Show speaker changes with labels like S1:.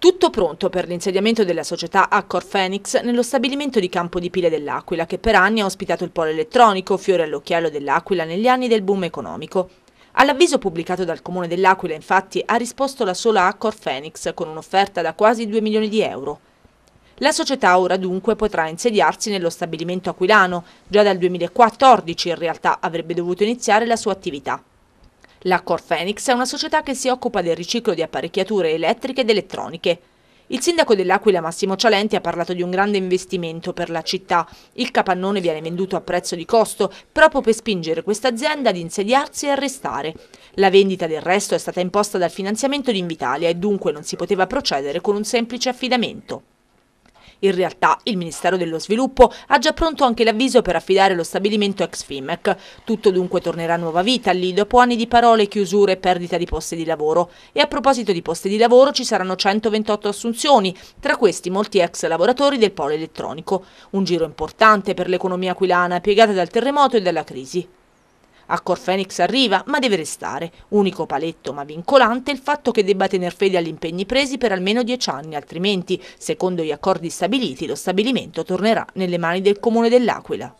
S1: Tutto pronto per l'insediamento della società Accor Phoenix nello stabilimento di Campo di Pile dell'Aquila, che per anni ha ospitato il polo elettronico, fiore all'occhiello dell'Aquila negli anni del boom economico. All'avviso pubblicato dal Comune dell'Aquila, infatti, ha risposto la sola Accor Phoenix con un'offerta da quasi 2 milioni di euro. La società ora dunque potrà insediarsi nello stabilimento aquilano. Già dal 2014 in realtà avrebbe dovuto iniziare la sua attività. La Corfenix è una società che si occupa del riciclo di apparecchiature elettriche ed elettroniche. Il sindaco dell'Aquila Massimo Cialenti ha parlato di un grande investimento per la città. Il capannone viene venduto a prezzo di costo proprio per spingere questa azienda ad insediarsi e a restare. La vendita del resto è stata imposta dal finanziamento di Invitalia e dunque non si poteva procedere con un semplice affidamento. In realtà il Ministero dello Sviluppo ha già pronto anche l'avviso per affidare lo stabilimento ex FIMEC. Tutto dunque tornerà a nuova vita lì dopo anni di parole, chiusure e perdita di posti di lavoro. E a proposito di posti di lavoro ci saranno 128 assunzioni, tra questi molti ex lavoratori del polo elettronico. Un giro importante per l'economia aquilana piegata dal terremoto e dalla crisi. A Corfenix arriva, ma deve restare. Unico paletto ma vincolante il fatto che debba tener fede agli impegni presi per almeno dieci anni, altrimenti, secondo gli accordi stabiliti, lo stabilimento tornerà nelle mani del Comune dell'Aquila.